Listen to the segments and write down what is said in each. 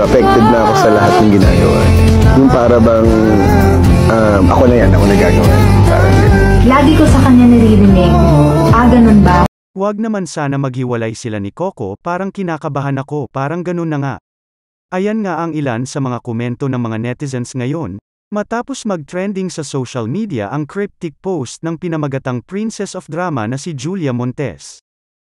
ano, affected na ako sa lahat ng ginagawa. Yung para bang, um, ako na yan, ako na gagawa. Parang Lagi ko sa kanya naririnig, ah, ganun ba? Huwag naman sana maghiwalay sila ni Coco, parang kinakabahan ako, parang ganun na nga. Ayan nga ang ilan sa mga komento ng mga netizens ngayon, matapos mag-trending sa social media ang cryptic post ng pinamagatang Princess of Drama na si Julia Montes.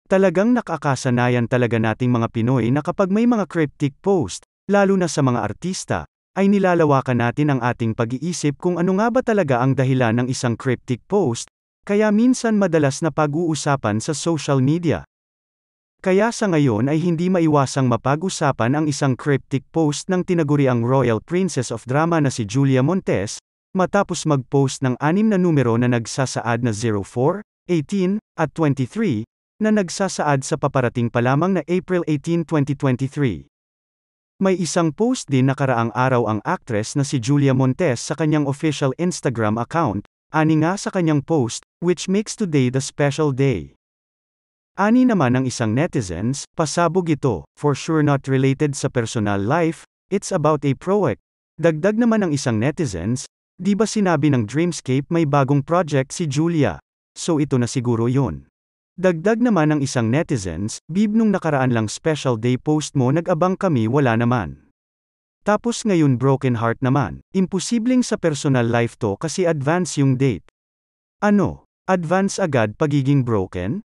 Talagang nakakasanayan talaga nating mga Pinoy na kapag may mga cryptic post, lalo na sa mga artista, ay nilalawakan natin ang ating pag-iisip kung ano nga ba talaga ang dahilan ng isang cryptic post, kaya minsan madalas na pag-uusapan sa social media. Kaya sa ngayon ay hindi maiwasang mapag-usapan ang isang cryptic post ng tinaguriang Royal Princess of Drama na si Julia Montes, matapos mag-post ng anim na numero na nagsasaad na 04, 18, at 23, na nagsasaad sa paparating pa lamang na April 18, 2023. May isang post din nakaraang araw ang actress na si Julia Montes sa kanyang official Instagram account, ani nga sa kanyang post, which makes today the special day. Ani naman ng isang netizens, pasabog ito, for sure not related sa personal life, it's about a project. Dagdag naman ng isang netizens, di ba sinabi ng Dreamscape may bagong project si Julia? So ito na siguro yon. Dagdag naman ng isang netizens, Bib nung nakaraan lang special day post mo nag-abang kami wala naman. Tapos ngayon broken heart naman, imposibleng sa personal life to kasi advance yung date. Ano? Advance agad pagiging broken?